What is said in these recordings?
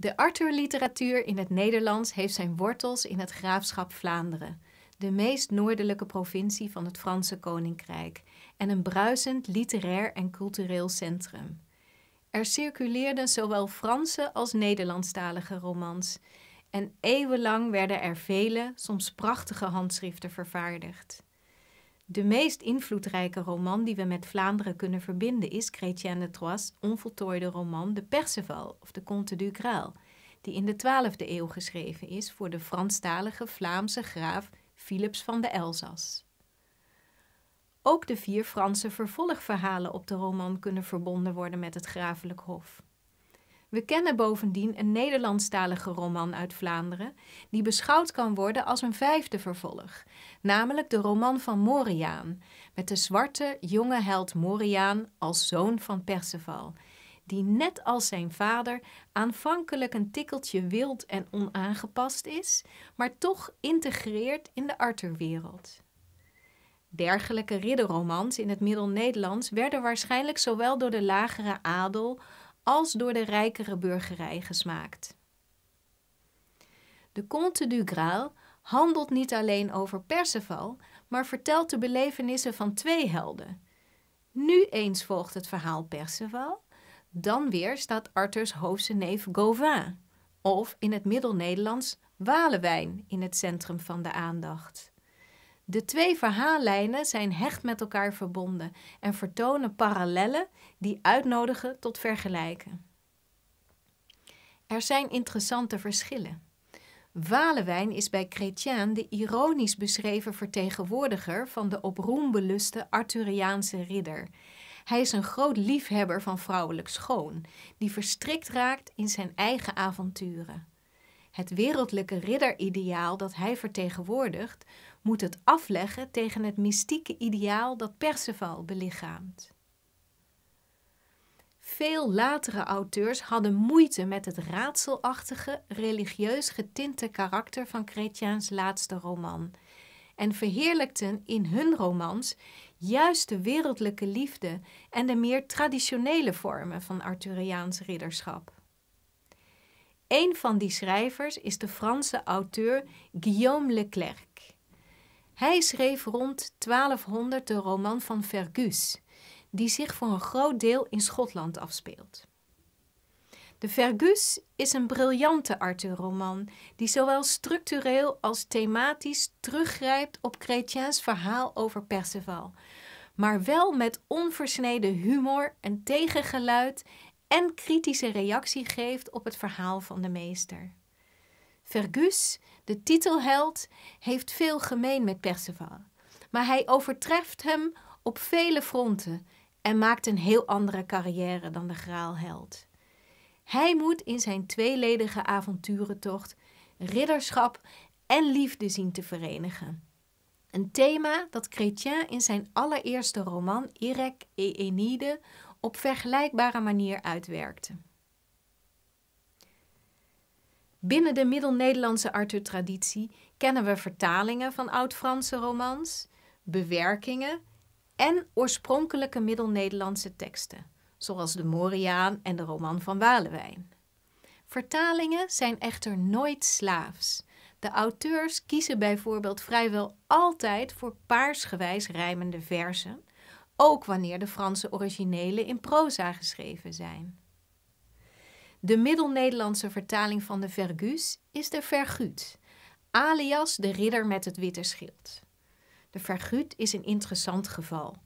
De Arthurliteratuur in het Nederlands heeft zijn wortels in het graafschap Vlaanderen, de meest noordelijke provincie van het Franse Koninkrijk en een bruisend literair en cultureel centrum. Er circuleerden zowel Franse als Nederlandstalige romans en eeuwenlang werden er vele, soms prachtige handschriften vervaardigd. De meest invloedrijke roman die we met Vlaanderen kunnen verbinden is Chrétien de Troyes' onvoltooide roman De Perceval of de Comte du Graal, die in de 12e eeuw geschreven is voor de Franstalige Vlaamse graaf Philips van de Elzas. Ook de vier Franse vervolgverhalen op de roman kunnen verbonden worden met het grafelijk hof. We kennen bovendien een Nederlandstalige roman uit Vlaanderen, die beschouwd kan worden als een vijfde vervolg, namelijk de roman van Moriaan, met de zwarte jonge held Moriaan als zoon van Perceval, die net als zijn vader aanvankelijk een tikkeltje wild en onaangepast is, maar toch integreert in de Arthurwereld. Dergelijke ridderromans in het Middel-Nederlands werden waarschijnlijk zowel door de lagere adel als door de rijkere burgerij gesmaakt. De Comte du Graal handelt niet alleen over Perceval, maar vertelt de belevenissen van twee helden. Nu eens volgt het verhaal Perceval, dan weer staat Arthurs hoofdse neef Gauvin, of in het Middel-Nederlands Walewijn in het centrum van de aandacht. De twee verhaallijnen zijn hecht met elkaar verbonden en vertonen parallellen die uitnodigen tot vergelijken. Er zijn interessante verschillen. Walewijn is bij Chrétien de ironisch beschreven vertegenwoordiger van de op roem beluste Arthuriaanse ridder. Hij is een groot liefhebber van vrouwelijk schoon, die verstrikt raakt in zijn eigen avonturen het wereldlijke ridderideaal dat hij vertegenwoordigt, moet het afleggen tegen het mystieke ideaal dat Perceval belichaamt. Veel latere auteurs hadden moeite met het raadselachtige, religieus getinte karakter van Chrétiens laatste roman en verheerlijkten in hun romans juist de wereldlijke liefde en de meer traditionele vormen van Arthuriaans ridderschap. Een van die schrijvers is de Franse auteur Guillaume Leclerc. Hij schreef rond 1200 de roman van Fergus, die zich voor een groot deel in Schotland afspeelt. De Fergus is een briljante Arthurroman die zowel structureel als thematisch teruggrijpt op Chrétiens verhaal over Perceval, maar wel met onversneden humor en tegengeluid en kritische reactie geeft op het verhaal van de meester. Fergus, de titelheld, heeft veel gemeen met Perceval, maar hij overtreft hem op vele fronten en maakt een heel andere carrière dan de graalheld. Hij moet in zijn tweeledige avonturentocht ridderschap en liefde zien te verenigen. Een thema dat Chrétien in zijn allereerste roman Irec et Enide op vergelijkbare manier uitwerkte. Binnen de Middel-Nederlandse kennen we vertalingen van Oud-Franse romans, bewerkingen en oorspronkelijke Middel-Nederlandse teksten, zoals de Moriaan en de roman van Walewijn. Vertalingen zijn echter nooit slaafs. De auteurs kiezen bijvoorbeeld vrijwel altijd voor paarsgewijs rijmende verzen ook wanneer de Franse originelen in proza geschreven zijn. De Middel-Nederlandse vertaling van de Vergus is de Verguut, alias de ridder met het witte schild. De Verguut is een interessant geval.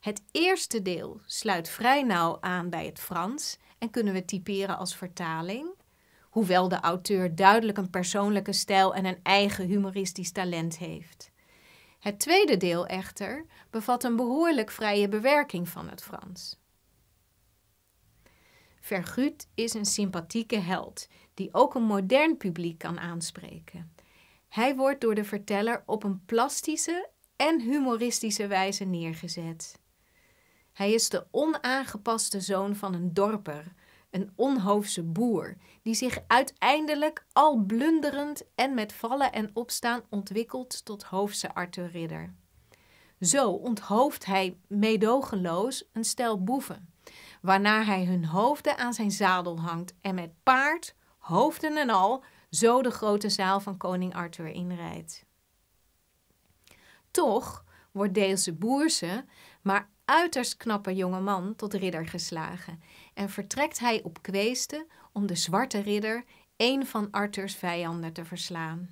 Het eerste deel sluit vrij nauw aan bij het Frans en kunnen we typeren als vertaling, hoewel de auteur duidelijk een persoonlijke stijl en een eigen humoristisch talent heeft. Het tweede deel echter bevat een behoorlijk vrije bewerking van het Frans. Vergut is een sympathieke held die ook een modern publiek kan aanspreken. Hij wordt door de verteller op een plastische en humoristische wijze neergezet. Hij is de onaangepaste zoon van een dorper een onhoofse boer, die zich uiteindelijk al blunderend en met vallen en opstaan ontwikkelt tot hoofse Arthur-ridder. Zo onthooft hij meedogenloos een stel boeven, waarna hij hun hoofden aan zijn zadel hangt en met paard, hoofden en al, zo de grote zaal van koning Arthur inrijdt. Toch wordt deze boerse, maar uiterst knappe jonge man tot ridder geslagen en vertrekt hij op kweesten om de zwarte ridder, een van Arthurs vijanden, te verslaan.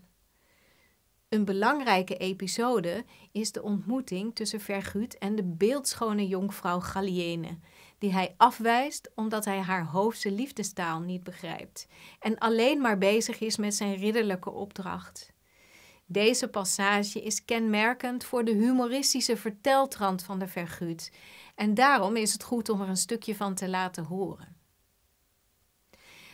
Een belangrijke episode is de ontmoeting tussen Verguut en de beeldschone jonkvrouw Galliene, die hij afwijst omdat hij haar hoofdse liefdestaal niet begrijpt en alleen maar bezig is met zijn ridderlijke opdracht. Deze passage is kenmerkend voor de humoristische verteltrand van de Verguut en daarom is het goed om er een stukje van te laten horen.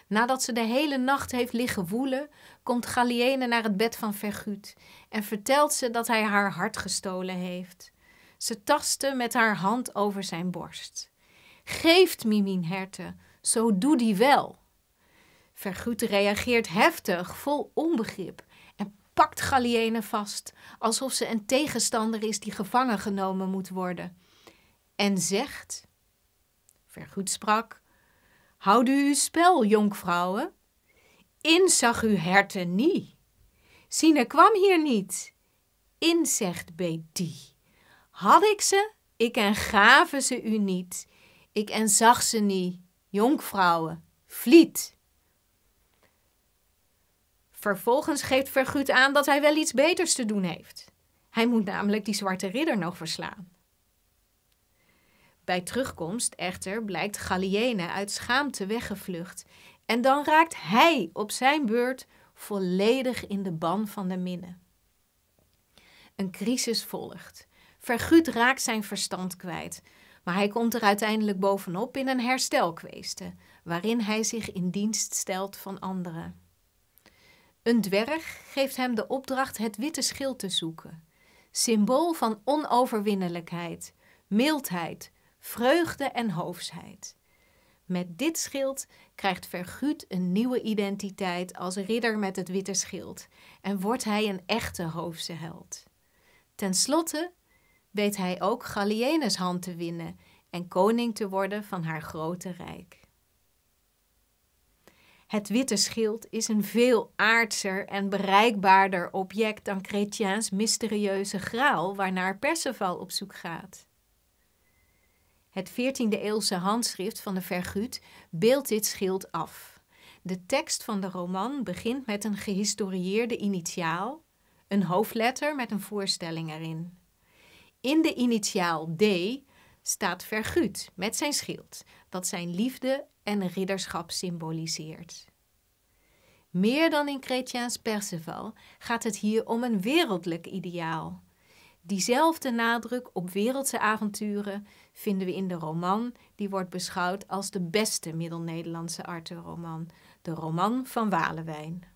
Nadat ze de hele nacht heeft liggen woelen, komt Galliene naar het bed van Verguut en vertelt ze dat hij haar hart gestolen heeft. Ze tastte met haar hand over zijn borst. Geeft Mimien herten, zo doe die wel. Verguut reageert heftig, vol onbegrip pakt Galliene vast, alsof ze een tegenstander is die gevangen genomen moet worden. En zegt, Vergoed sprak, Houd u uw spel, jonkvrouwen. Inzag zag u herten niet. Sine kwam hier niet. In zegt Betie. Had ik ze, ik en gaven ze u niet. Ik en zag ze niet, jonkvrouwen, vliet. Vervolgens geeft Verguut aan dat hij wel iets beters te doen heeft. Hij moet namelijk die zwarte ridder nog verslaan. Bij terugkomst echter blijkt Galliene uit schaamte weggevlucht en dan raakt hij op zijn beurt volledig in de ban van de minne. Een crisis volgt. Verguut raakt zijn verstand kwijt, maar hij komt er uiteindelijk bovenop in een herstelkweeste, waarin hij zich in dienst stelt van anderen. Een dwerg geeft hem de opdracht het witte schild te zoeken, symbool van onoverwinnelijkheid, mildheid, vreugde en hoofsheid. Met dit schild krijgt Verguut een nieuwe identiteit als ridder met het witte schild en wordt hij een echte hoofse held. Ten slotte weet hij ook Gallienus hand te winnen en koning te worden van haar grote rijk. Het witte schild is een veel aardser en bereikbaarder object dan Chrétiens mysterieuze graal waarnaar Perceval op zoek gaat. Het 14e-eeuwse handschrift van de Verguut beeldt dit schild af. De tekst van de roman begint met een gehistorieerde initiaal, een hoofdletter met een voorstelling erin. In de initiaal D staat Verguut met zijn schild, dat zijn liefde en ridderschap symboliseert. Meer dan in Chrétiens Perceval gaat het hier om een wereldlijk ideaal. Diezelfde nadruk op wereldse avonturen vinden we in de roman die wordt beschouwd als de beste Middel-Nederlandse Arthur-roman, de roman van Walewijn.